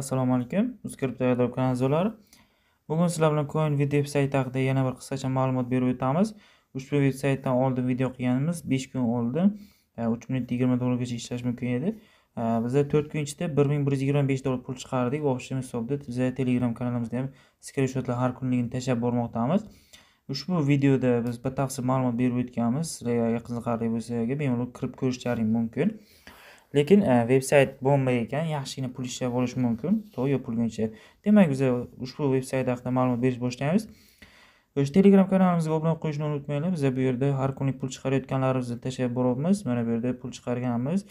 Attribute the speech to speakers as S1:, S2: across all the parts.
S1: assalomu alaykum uzcrypto kanal kanalzolari bugun sizlar bilan coinvid vebsayti haqida yana bir qisqacha ma'lumot berib o'tamiz ushbu saytdan oldin video qilganimiz besh kun oldin e, uch minut yigirma dollargacha ishlash mumkin edi e, biza to'rt kun ichida bir ming bir yuz yigirma besh dollar pul chiqardik va общем hisobda biza telegram kanalimizda ham skrinshotlar har kunligini tashlab bormoqdamiz ushbu videoda biz batafsil ma'lumot berib o'tganmiz sizlar qiziqarli bo'lsa bemalol kirib ko'rishlaring mumkin lekin e, veb sayt bomba ekan yaxshigina pul ishlab olish mumkin to'rt yo pulguncha demak biza e, ushbu veb sayt haqida ma'lumot berish boshlaymiz o'sha telegram kanalimizga obuna qo'yishni unutmanglar biza e, bu yerda har kunlik pul chiqarayotganlarimizni tashlab boryapmiz mana bu yerda pul chiqarganmiz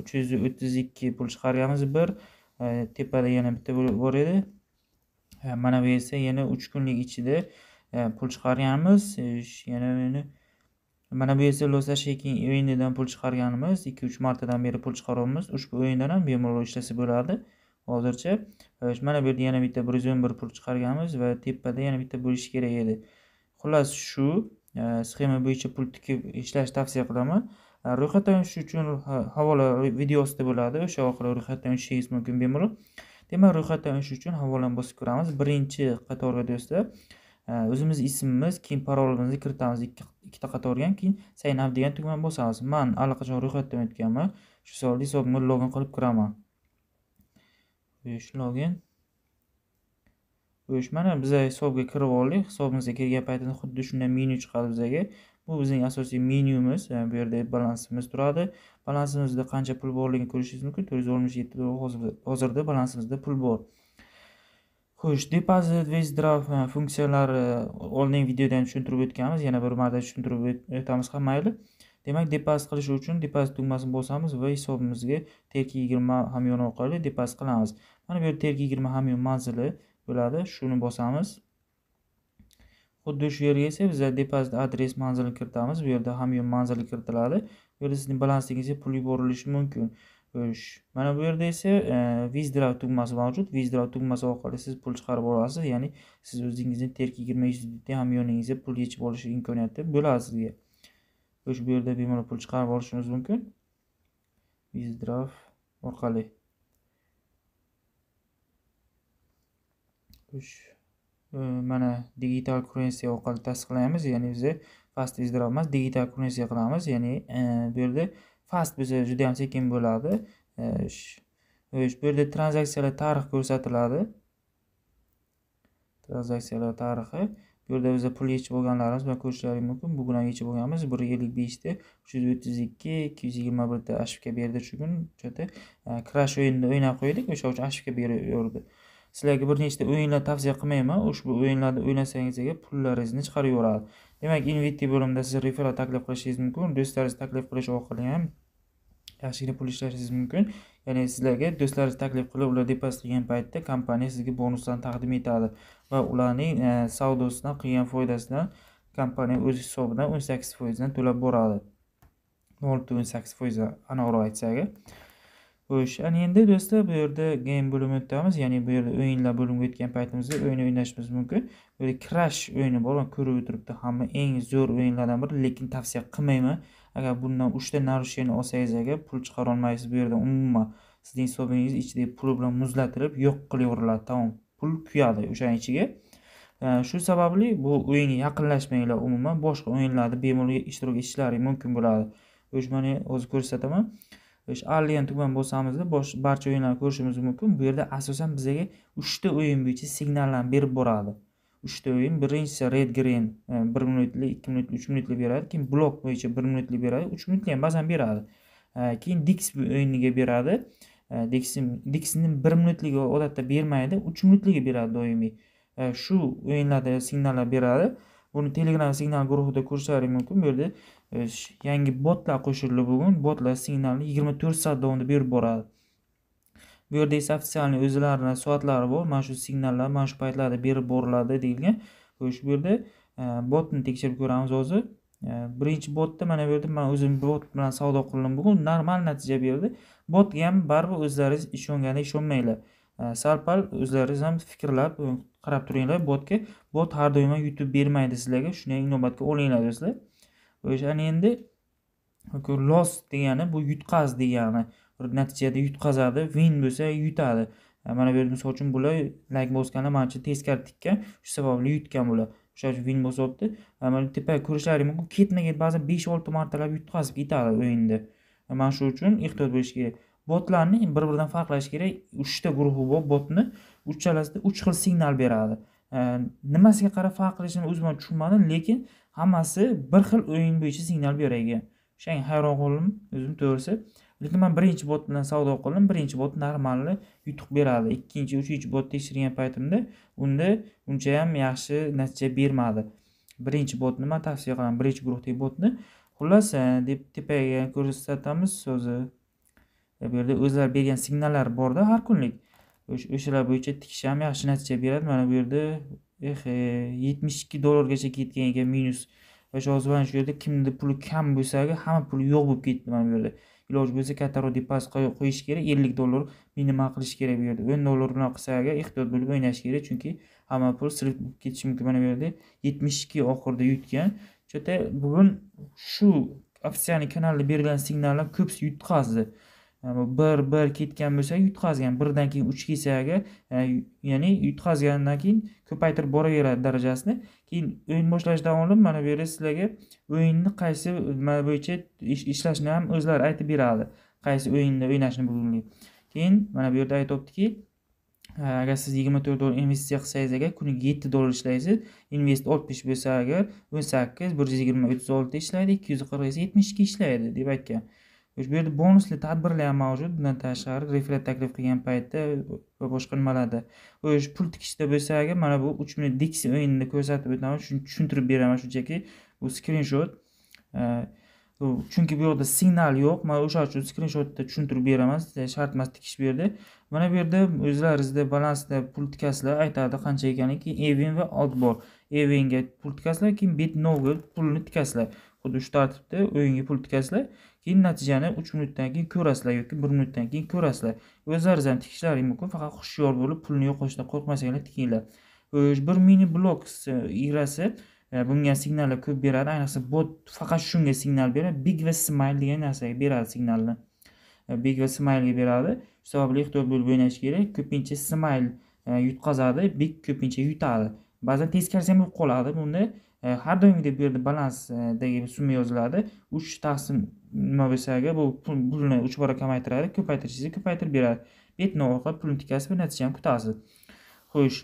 S1: uch yuz o'ttiz ikki pul chiqarganmiz bir tepada yana bitta bor edi mana bu esa yana uch kunlik ichida pul chiqarganmiz yana mana bu esa losa shaking o'yinidan pul chiqarganimiz ikki uch martadan beri pul chiqaryapmiz ushbu o'yindan ham bemalol ishlasa bo'ladi hozircha e, mana bu yerda yana bitta bir yuz o'n bir pul chiqarganmiz va tepada yana bitta bo'lishi kerak edi xullas shu e, sxema bo'yicha pul tikib ishlash tavsiya qilaman e, ro'yxatdan o'tish uchun havola video ostida bo'ladi o'sha orqali ro'yxatdan o'tishingiz mumkin bemalol demak ro'yxatdan o'tish uchun havolani bosib ko'ramiz birinchi qatorga do'stlar o'zimizni ismimiz keyin parolimizni kiritamiz ikkita qatorgan keyin sign up degan tugmani bosamiz man allaqachon ro'yxatdan o'tganman shu sababli hisobimga login qilib kiraman login xo'sh mana biza hisobga kirib oldik hisobimizga kirgan paytida xuddi shunday menyu chiqadi bizaga bu bizning asosiy menyumiz bu yerda balansimiz turadi balansimizda qancha pul borligini ko'rishingiz mumkin to'rt yuz oltmish yetti dollar hozirda balansimizda pul bor Xo'sh, depozit va zdrav funksiyalari e, oldingi videoda ham tushuntirib o'tganmiz, yana bir marta tushuntirib o'tamiz ham mayli. Demak, depozit qilish uchun depozit tugmasini bosamiz va hisobimizga terki 20 hamyon orqali depozit qilamiz. Mana bu yerda terki 20 hamyon manzili bo'ladi, shuni bosamiz. Xuddi shu yerga esa biz depozit adres manzilini kiritamiz. Bu yerda hamyon manzili kiritiladi. Bu yerda sizning balansingizga pul yuborilishi mumkin. o'lish mana bu yerda esa withdraw e, tugmasi mavjud withdraw tugmasi orqali siz pul chiqarib olasiz ya'ni siz o'zingizni terk yigirma ham hamyoningizga pul yechib olish imkoniyati bo'ladi sizga o'sha bu yerda bemalol pul chiqarib olishingiz mumkin vizdrav orqali uch e, mana digital currency orqali tasdiqlaymiz ya'ni biza fast emas digital currency qilamiz ya'ni e, bu yerda fast bo'lsa juda ham sekin bo'ladi bu yerda tranzaksiyalar tarixi ko'rsatiladi tranzaksiyalar tarixi bu yerda biza pul yechib olganlarimiz bilan ko'rishlaringiz mumkin bugun ham yechib olganmiz bir yuz ellik beshta uch yuz o'ttiz ikki ikki yuz yigirma berdi shu kun o'sha krash o'yinini o'ynab qo'ydik o'sha uchun berib beraverdi sizlarga bir nechta o'yinlar tavsiya qilmayman ushbu o'yinlarni o'ynasangiz agar pullaringizni chiqarib yuboradi demak inviti bo'limida siz referral taklif qilishingiz mumkin do'stlaringiz taklif qilish orqali ham yaxshigina pul ishlashingiz mumkin ya'ni sizlarga do'stlaringiz taklif qilib ular depozit qilgan paytda kompaniya sizga bonuslarni taqdim etadi va ularning e, savdosidan qilgan foydasidan kompaniya o'z hisobidan o'n sakkiz foizdan to'lab boradi nol butun o'n sakkiz foiz aniqroq aytsak e. Xo'sh, ana endi do'stlar bu yerda game bo'limi o'tamiz, ya'ni bu yerda o'yinlar bo'limiga o'tgan paytimizda o'yin o'ynashimiz mumkin. Bu yerda Crash o'yini bor, ko'rib turibdi, hamma eng zo'r o'yinlardan biri, lekin tavsiya qilmayman. Agar bundan 3 ta narusheni olsangiz agar pul chiqara olmaysiz bu yerda umuman. Sizning hisobingiz ichidagi pul bilan muzlatilib, yo'q qilaveriladi, tamom. Pul kuyadi o'sha ichiga. Shu sababli bu o'yinga yaqinlashmanglar umuman, boshqa o'yinlarda bemalol ishtirok etishlari mumkin bo'ladi. mana o'zi ko'rsataman. o'sha alien ah, tugan bo'lsamizda barcha o'yinlarni ko'rishimiz mumkin bu yerda asosan bizga uchta o'yin bo'yicha signallarni berib boradi uchta o'yin birinchisi red green e, bir minutli ikki minutli uch minutli beradi keyin blok bo'yicha bir minutli beradi uch minutli ham ba'zan beradi e, keyin dix o'yiniga beradi e, diksni bir minutliga odatda bermaydi uch minutligi beradi doimiy shu o'yinlarda signallar beradi buni telegram signal guruhida ko'rishlaring mumkin bu yerda yangi botlar qo'shildi bugun botlar signalni yigirma to'rt soat davomida berib boradi bu yerda esa официальный o'zlarini soatlari bor mana shu signallar mana shu paytlarda berib boriladi deyilgan xo'sh bu yerda e, botni tekshirib ko'ramiz hozir e, birinchi botda mana bu yerda man o'zim bot bilan savdo qildim bugun normal natija berdi botga ham baribir o'zlaringiz ishonganda ishonmanglar e, sal pal o'zlaringiz ham fikrlab qarab turinglar botga bot har doim yutib bermaydi sizlarga shuni inobatga olinglar do'stlar o'shani endi los degani bu yutqaz degani natijada yutqazadi vin bo'lsa yutadi mana bu yerda misol uchun bular lak bosganlar manimcha teskari tikkan shu sababli yutgan bular o'sha vin bosyapti mana tepa ko'rishlaring mumkin ketma ket ba'zan besh olti martalab yutqazib ketadi o'yinda mana shu uchun ehtiyot bo'lish kerak botlarni bir biridan farqlash kerak uchta guruhi bor botni uchalasida uch xil signal beradi nimasiga qarab farq qilishini o'zim tushunmadim lekin hammasi bir xil o'yin bo'yicha signal beradi o'shanga hayron qoldim o'zim to'g'risi lekin man birinchi bot bilan savdo qildim birinchi bot normalni yutuq beradi ikkinchi uchinchi bot tekshirgan paytimda unda uncha ham yaxshi natija bermadi birinchi botni man tavsiya qilaman birinchi guruhdagi botni xullas e, deb tepaga ko'rsatamiz so'zi bu yerda o'zlari bergan signallar borda har kunlik o'shalar bo'yicha tikish ham yaxshi natija beradi mana bu yerda yetmish ikki dollargacha ketgan ekan minus va shu hozir mana shu yerda kimni puli kam bo'lsa hamma puli yo'q bo'lib ketdi mana bu yerda iloji bo'lsa kattaroq deposit qo'yish kerak ellik dollar minimal qilish kerak bu yerda o'n dollar bilan qilsa agar ehtiyot bo'lib o'ynash kerak chunki hamma pul silib ketishi mumkin mana bu yerda yetmish ikki oxirida yutgan o'sha bugun shu ofitsialniy kanalda berilgan signallar ko'pisi yutqazdi bir bir ketgan bo'lsa yutqazgan birdan keyin uch kelsaga e, ya'ni yutqazgandan keyin ko'paytirib boraveradi darajasini keyin o'yin boshlashdan oldin mana bu yerda sizlarga o'yinni qaysi nima bo'yicha ishlashni ham o'zlari aytib beradi qaysi o'yinda o'ynashni bugungi keyin mana bu yerda aytib o'tdiki e, agar siz yigirma to'rt dollar investitsiya qilsangiz agar kuniga yetti dollar ishlaysiz invest oltmish bo'lsa agar o'n sakkiz bir yuz yigirma o'ttiz olti ishlaydi ikki yuz qirq esa yetmish ikki ishlaydi deb aytgan bu yerda bonusli tadbirlar ham mavjud bundan tashqari referat taklif qilgan paytda va boshqa nimalarda o'sha pul tikishda bo'lsa agar mana bu uch minut diksi o'yinini ko'rsatib o'taman shuni tushuntirib beraman shunchaki bu skrinshot e, chunki bu yoqda signal yo'q man o'sha uchun skrinshotda tushuntirib beraman shart emas tikish bu yerda mana bu yerda o'zlaringizda balansda pul tikasizlar aytadi qancha ekanini keyin evin va outbor evinga pul tikasizlar keyin bitnovga pulni tikasizlar xuddi shu tartibda o'yinga pul tikasizlar keyin natijani uch minutdan keyin ko'rasizlar yoki bir minutdan keyin ko'rasizlar o'zlariz ham tikishlaringiz mumkin faqat hushyor bo'lib pulni yo'qotishdan qo'rqmasanglar tikinglar xo'sh bir mini blok e, igrasi e, bunga signallar ko'p beradi ayniqsa bot faqat shunga signal beradi big va smile degan narsaga beradi signalni e, big va smilga beradi shu sababli ehtiyot bo'lib o'ynash kerak ko'pincha smile yutqazadi big ko'pincha yutadi ba'zan teskarisi ham bo'lib qoladi bunda E, har doimgidek bu yerda balansdagi e, summa yoziladi uch taqsim nima bo'lsaga bu pulni uch bora kamaytiradi ko'paytirishingizni ko'paytirib beradi betnov orqali pulni tikasiz va natijani kutasiz xo'sh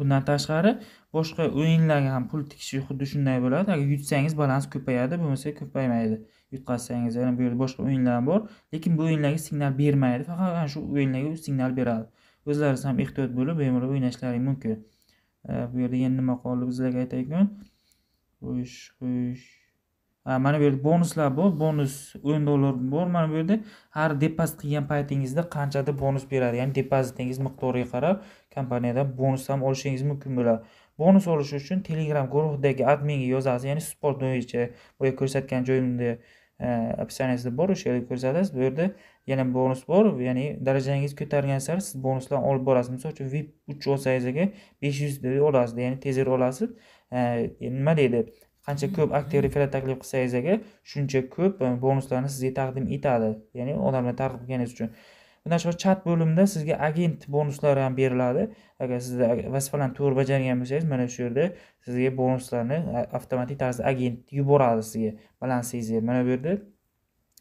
S1: bundan tashqari boshqa o'yinlarga ham pul tikish xuddi shunday bo'ladi agar yutsangiz balans ko'payadi bo'lmasa ko'paymaydi yutqazsangiz yana bu yerda boshqa o'yinlar ham bor lekin bu o'yinlarga signal bermaydi faqat ana shu o'yinlarga signal beradi o'zlaringiz ham ehtiyot bo'lib bemalol o'ynashlaring mumkin Э, bu yerda yana nima qoldi bizlarga aytar ekan qo'yish ha mana bu yerda bonuslar bor bonus o'n dollar bor mana bu yerda har depozit qilgan paytingizda qanchada bonus beradi ya'ni depozitingiz miqdoriga qarab kompaniyadan bonus ham olishingiz mumkin bo'ladi bonus olish uchun telegram guruhidagi adminga yozasiz ya'ni sport bo'yicha boya ko'rsatgan joyimda описаниясida e, bor o'sha yerda ko'rsatasiz bu yerda yana bonus bor ya'ni darajangiz ko'targan sari siz bonuslarni olib borasiz misol uchun vip uch olsangizga besh yuz olasiz ya'ni tezroq olasiz nima deydi qancha ko'p hmm. aktiv referat taklif qilsangiz aga shuncha ko'p e, bonuslarni sizga taqdim etadi ya'ni odamlar targ'ib qilganingiz uchun bundan tashqari chat bo'limida sizga agent bonuslari ham beriladi agar siz vazifalarni to'g'ri bajargan bo'lsangiz mana shu yerda sizga bonuslarni avtomatik tarzda agent yuboradi sizga balansingizga mana bu yerda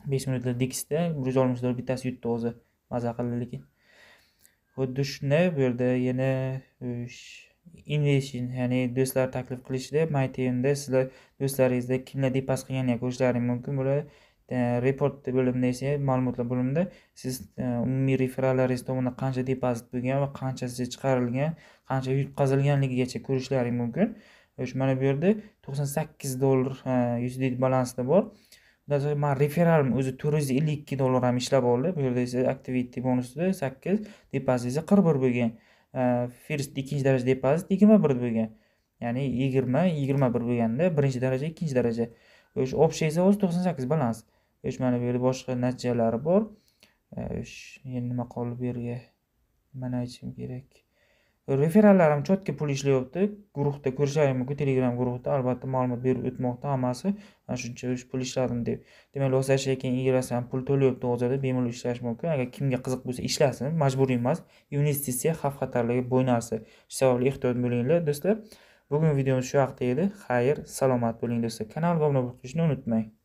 S1: besh minutlik dikisda bir dollar bittasi yutdi o'zi maza qildi lekin xuddi shunday bu yerda yana invitation ya'ni do'stlar taklif qilishda maytenda sizlar do'stlaringizda kimlar depas qilganini ko'rishlaring mumkin bo'ladi report bo'limida esa ma'lumotlar bo'limida siz umumiy referallaringiz tomonidan qancha depozit bo'lgan va qancha sizga chiqarilgan qancha yutqazilganligigacha ko'rishlaring mumkin mana bu yerda to'qson sakkiz dollar usd balansda bor даже man referalim o'zi to'rt yuz ellik ikki dollar ham ishlab oldi bu yerda esa activity bonusida sakkiz depozit esa qirq bir bo'lgan first ikkinchi daraja depozit yigirma bir bo'lgan ya'ni yigirma yigirma bir bo'lganda birinchi daraja ikkinchi daraja o'sha общий esa o'zi to'qson sakkiz balans o'sha mana bu yerda boshqa natijalari bor o'sh endi nima qoldi bu yerga nimani aytishim kerak referallarim chotka pul ishlayapti guruhda ko'rishlari mumkin telegram guruhida albatta ma'lumot berib o'tmoqda hammasi mana shuncha pul ishladim deb demak losash lekin igrasi ham pul to'layapti hozirda bemalol ishlash mumkin agar kimga qiziq bo'lsa ishlasin majburiy emas investitsiya xavf xatarligi bu narsa shu sababli ehtiyot bo'linglar do'stlar bugungi videomiz shu haqda edi xayr salomat bo'ling do'stlar kanalga obuna bo'lib unutmang